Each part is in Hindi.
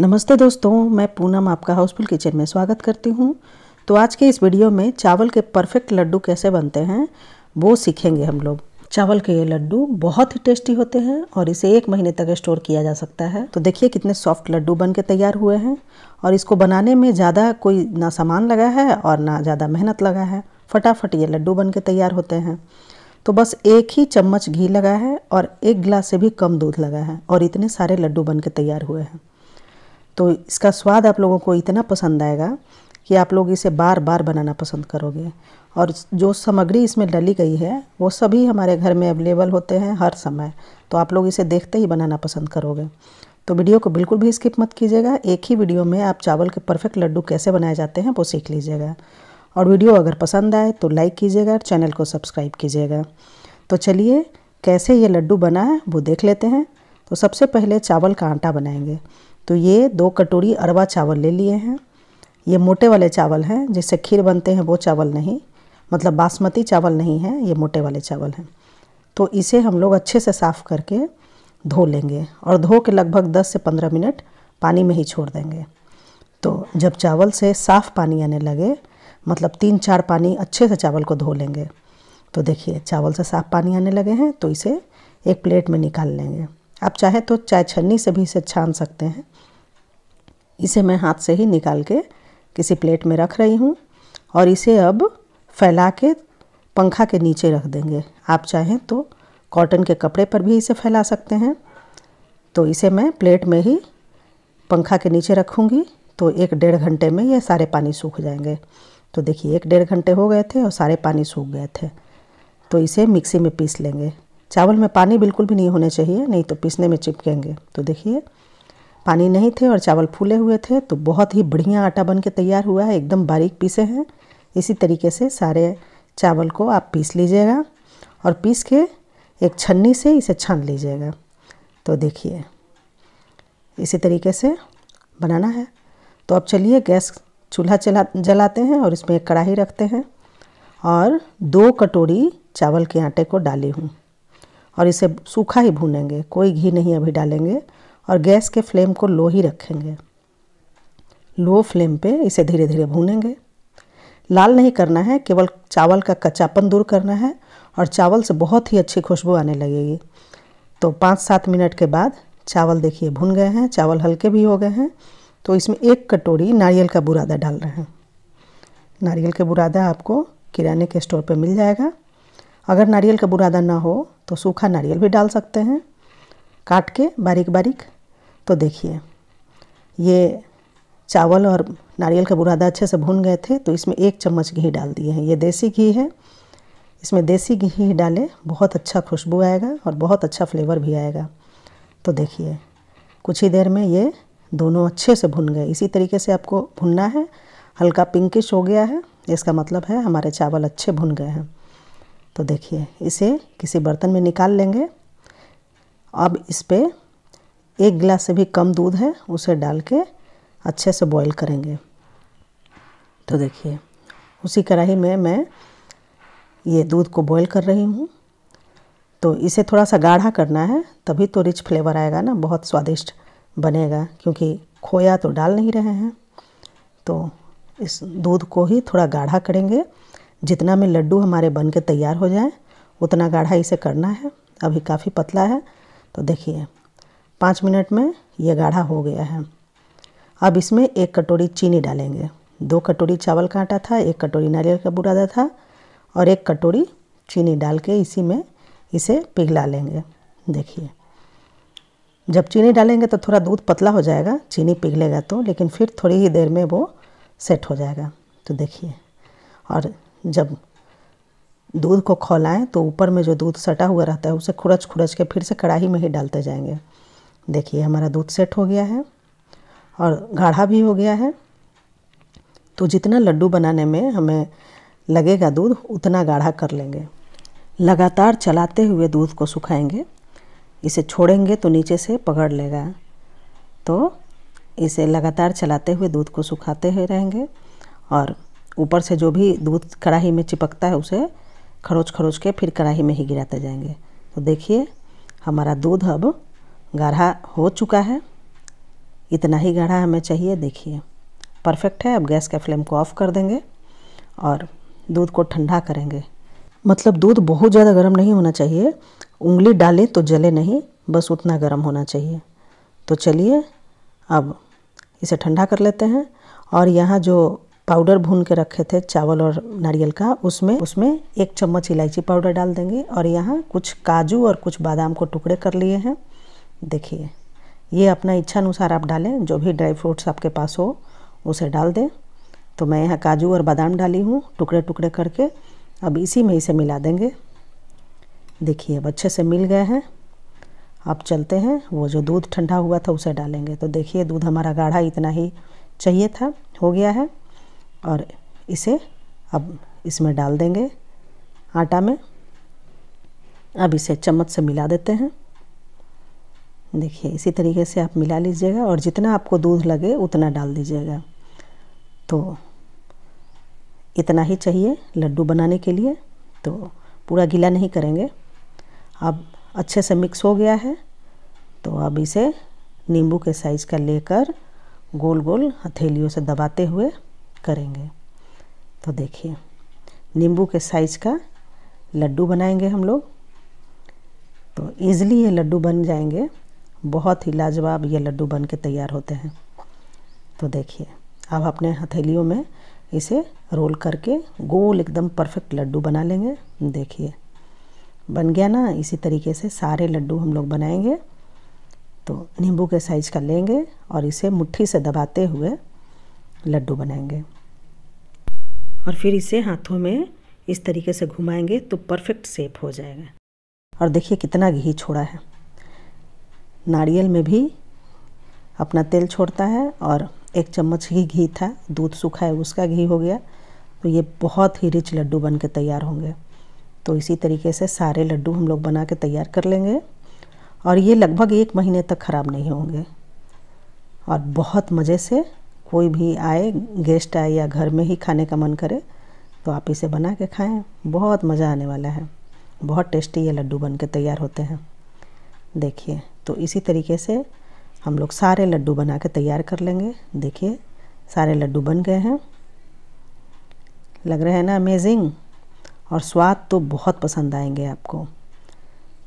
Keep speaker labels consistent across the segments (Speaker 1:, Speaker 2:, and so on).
Speaker 1: नमस्ते दोस्तों मैं पूनम आपका हाउसफुल किचन में स्वागत करती हूँ तो आज के इस वीडियो में चावल के परफेक्ट लड्डू कैसे बनते हैं वो सीखेंगे हम लोग चावल के ये लड्डू बहुत ही टेस्टी होते हैं और इसे एक महीने तक स्टोर किया जा सकता है तो देखिए कितने सॉफ्ट लड्डू बन के तैयार हुए हैं और इसको बनाने में ज़्यादा कोई ना सामान लगा है और ना ज़्यादा मेहनत लगा है फटाफट ये लड्डू बन के तैयार होते हैं तो बस एक ही चम्मच घी लगा है और एक गिलास से भी कम दूध लगा है और इतने सारे लड्डू बन के तैयार हुए हैं तो इसका स्वाद आप लोगों को इतना पसंद आएगा कि आप लोग इसे बार बार बनाना पसंद करोगे और जो सामग्री इसमें डली गई है वो सभी हमारे घर में अवेलेबल होते हैं हर समय तो आप लोग इसे देखते ही बनाना पसंद करोगे तो वीडियो को बिल्कुल भी स्किप मत कीजिएगा एक ही वीडियो में आप चावल के परफेक्ट लड्डू कैसे बनाए जाते हैं वो सीख लीजिएगा और वीडियो अगर पसंद आए तो लाइक कीजिएगा और चैनल को सब्सक्राइब कीजिएगा तो चलिए कैसे ये लड्डू बना है वो देख लेते हैं तो सबसे पहले चावल का आटा बनाएंगे तो ये दो कटोरी अरवा चावल ले लिए हैं ये मोटे वाले चावल हैं जैसे खीर बनते हैं वो चावल नहीं मतलब बासमती चावल नहीं है ये मोटे वाले चावल हैं तो इसे हम लोग अच्छे से साफ़ करके धो लेंगे और धो के लगभग 10 से 15 मिनट पानी में ही छोड़ देंगे तो जब चावल से साफ़ पानी आने लगे मतलब तीन चार पानी अच्छे से चावल को धो लेंगे तो देखिए चावल से साफ पानी आने लगे हैं तो इसे एक प्लेट में निकाल लेंगे आप चाहे तो चाय छन्नी से भी इसे छान सकते हैं इसे मैं हाथ से ही निकाल के किसी प्लेट में रख रही हूँ और इसे अब फैला के पंखा के नीचे रख देंगे आप चाहें तो कॉटन के कपड़े पर भी इसे फैला सकते हैं तो इसे मैं प्लेट में ही पंखा के नीचे रखूँगी तो एक डेढ़ घंटे में ये सारे पानी सूख जाएंगे तो देखिए एक डेढ़ घंटे हो गए थे और सारे पानी सूख गए थे तो इसे मिक्सी में पीस लेंगे चावल में पानी बिल्कुल भी नहीं होने चाहिए नहीं तो पीसने में चिपकेंगे तो देखिए पानी नहीं थे और चावल फूले हुए थे तो बहुत ही बढ़िया आटा बन के तैयार हुआ है एकदम बारीक पीसे हैं इसी तरीके से सारे चावल को आप पीस लीजिएगा और पीस के एक छन्नी से इसे छान लीजिएगा तो देखिए इसी तरीके से बनाना है तो अब चलिए गैस चूल्हा चला जलाते हैं और इसमें एक कढ़ाई रखते हैं और दो कटोरी चावल के आटे को डाली हूँ और इसे सूखा ही भूनेंगे कोई घी नहीं अभी डालेंगे और गैस के फ्लेम को लो ही रखेंगे लो फ्लेम पे इसे धीरे धीरे भूनेंगे लाल नहीं करना है केवल चावल का कच्चापन दूर करना है और चावल से बहुत ही अच्छी खुशबू आने लगेगी तो पाँच सात मिनट के बाद चावल देखिए भुन गए हैं चावल हल्के भी हो गए हैं तो इसमें एक कटोरी नारियल का बुरादा डाल रहे हैं नारियल के बुरादा आपको किराने के स्टोर पर मिल जाएगा अगर नारियल का बुरादा ना हो तो सूखा नारियल भी डाल सकते हैं काट के बारीक बारीक तो देखिए ये चावल और नारियल का बुरादा अच्छे से भून गए थे तो इसमें एक चम्मच घी डाल दिए हैं ये देसी घी है इसमें देसी घी डालें बहुत अच्छा खुशबू आएगा और बहुत अच्छा फ्लेवर भी आएगा तो देखिए कुछ ही देर में ये दोनों अच्छे से भुन गए इसी तरीके से आपको भुनना है हल्का पिंकिश हो गया है इसका मतलब है हमारे चावल अच्छे भुन गए हैं तो देखिए इसे किसी बर्तन में निकाल लेंगे अब इस पर एक गिलास से भी कम दूध है उसे डाल के अच्छे से बॉईल करेंगे तो देखिए उसी कढ़ाई में मैं ये दूध को बॉईल कर रही हूँ तो इसे थोड़ा सा गाढ़ा करना है तभी तो रिच फ्लेवर आएगा ना बहुत स्वादिष्ट बनेगा क्योंकि खोया तो डाल नहीं रहे हैं तो इस दूध को ही थोड़ा गाढ़ा करेंगे जितना में लड्डू हमारे बन के तैयार हो जाए उतना गाढ़ा इसे करना है अभी काफ़ी पतला है तो देखिए पाँच मिनट में यह गाढ़ा हो गया है अब इसमें एक कटोरी चीनी डालेंगे दो कटोरी चावल का आटा था एक कटोरी नारियल का बुरादा था और एक कटोरी चीनी डाल के इसी में इसे पिघला लेंगे देखिए जब चीनी डालेंगे तो थोड़ा दूध पतला हो जाएगा चीनी पिघलेगा तो लेकिन फिर थोड़ी ही देर में वो सेट हो जाएगा तो देखिए और जब दूध को खौलाएं तो ऊपर में जो दूध सटा हुआ रहता है उसे खुरच खुरच के फिर से कढ़ाई में ही डालते जाएंगे देखिए हमारा दूध सेट हो गया है और गाढ़ा भी हो गया है तो जितना लड्डू बनाने में हमें लगेगा दूध उतना गाढ़ा कर लेंगे लगातार चलाते हुए दूध को सुखाएंगे इसे छोड़ेंगे तो नीचे से पकड़ लेगा तो इसे लगातार चलाते हुए दूध को सुखाते हुए रहेंगे और ऊपर से जो भी दूध कढ़ाई में चिपकता है उसे खरोच खरोच के फिर कढ़ाई में ही गिराते जाएंगे तो देखिए हमारा दूध अब गाढ़ा हो चुका है इतना ही गाढ़ा हमें चाहिए देखिए परफेक्ट है अब गैस के फ्लेम को ऑफ कर देंगे और दूध को ठंडा करेंगे मतलब दूध बहुत ज़्यादा गर्म नहीं होना चाहिए उंगली डाले तो जले नहीं बस उतना गर्म होना चाहिए तो चलिए अब इसे ठंडा कर लेते हैं और यहाँ जो पाउडर भून के रखे थे चावल और नारियल का उसमें उसमें एक चम्मच इलायची पाउडर डाल देंगे और यहाँ कुछ काजू और कुछ बादाम को टुकड़े कर लिए हैं देखिए ये अपना इच्छा अनुसार आप डालें जो भी ड्राई फ्रूट्स आपके पास हो उसे डाल दें तो मैं यहाँ काजू और बादाम डाली हूँ टुकड़े टुकड़े करके अब इसी में इसे मिला देंगे देखिए अब अच्छे से मिल गए हैं अब चलते हैं वो जो दूध ठंडा हुआ था उसे डालेंगे तो देखिए दूध हमारा गाढ़ा इतना ही चाहिए था हो गया है और इसे अब इसमें डाल देंगे आटा में अब इसे चम्मच से मिला देते हैं देखिए इसी तरीके से आप मिला लीजिएगा और जितना आपको दूध लगे उतना डाल दीजिएगा तो इतना ही चाहिए लड्डू बनाने के लिए तो पूरा गीला नहीं करेंगे अब अच्छे से मिक्स हो गया है तो अब इसे नींबू के साइज़ का लेकर गोल गोल हथेलियों से दबाते हुए करेंगे तो देखिए नींबू के साइज़ का लड्डू बनाएंगे हम लोग तो ईज़िली ये लड्डू बन जाएंगे बहुत ही लाजवाब ये लड्डू बन के तैयार होते हैं तो देखिए अब अपने हथेलियों में इसे रोल करके गोल एकदम परफेक्ट लड्डू बना लेंगे देखिए बन गया ना इसी तरीके से सारे लड्डू हम लोग बनाएंगे तो नींबू के साइज़ का लेंगे और इसे मुट्ठी से दबाते हुए लड्डू बनाएंगे और फिर इसे हाथों में इस तरीके से घुमाएंगे तो परफेक्ट सेप हो जाएगा और देखिए कितना घी छोड़ा है नारियल में भी अपना तेल छोड़ता है और एक चम्मच ही घी था दूध सूखा है उसका घी हो गया तो ये बहुत ही रिच लड्डू बन के तैयार होंगे तो इसी तरीके से सारे लड्डू हम लोग बना के तैयार कर लेंगे और ये लगभग एक महीने तक ख़राब नहीं होंगे और बहुत मज़े से कोई भी आए गेस्ट आए या घर में ही खाने का मन करे तो आप इसे बना के खाएं बहुत मज़ा आने वाला है बहुत टेस्टी ये लड्डू बन के तैयार होते हैं देखिए तो इसी तरीके से हम लोग सारे लड्डू बना के तैयार कर लेंगे देखिए सारे लड्डू बन गए हैं लग रहे हैं ना अमेजिंग और स्वाद तो बहुत पसंद आएंगे आपको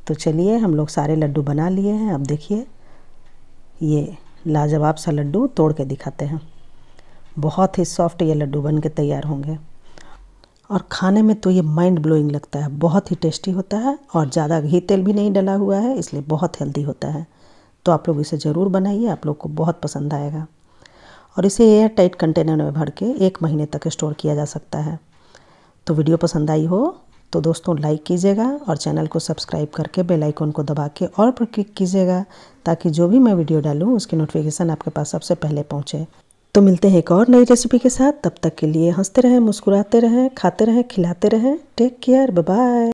Speaker 1: तो चलिए हम लोग सारे लड्डू बना लिए हैं अब देखिए ये लाजवाब सा लड्डू तोड़ के दिखाते हैं बहुत ही सॉफ्ट ये लड्डू बन के तैयार होंगे और खाने में तो ये माइंड ब्लोइंग लगता है बहुत ही टेस्टी होता है और ज़्यादा घी तेल भी नहीं डला हुआ है इसलिए बहुत हेल्दी होता है तो आप लोग इसे ज़रूर बनाइए आप लोग को बहुत पसंद आएगा और इसे एयर टाइट कंटेनर में भर के एक महीने तक स्टोर किया जा सकता है तो वीडियो पसंद आई हो तो दोस्तों लाइक कीजिएगा और चैनल को सब्सक्राइब करके बेल आइकन को दबा के और पर क्लिक कीजिएगा ताकि जो भी मैं वीडियो डालूँ उसकी नोटिफिकेशन आपके पास सबसे पहले पहुँचे तो मिलते हैं एक और नई रेसिपी के साथ तब तक के लिए हंसते रहें मुस्कुराते रहें खाते रहें खिलाते रहें टेक केयर बाय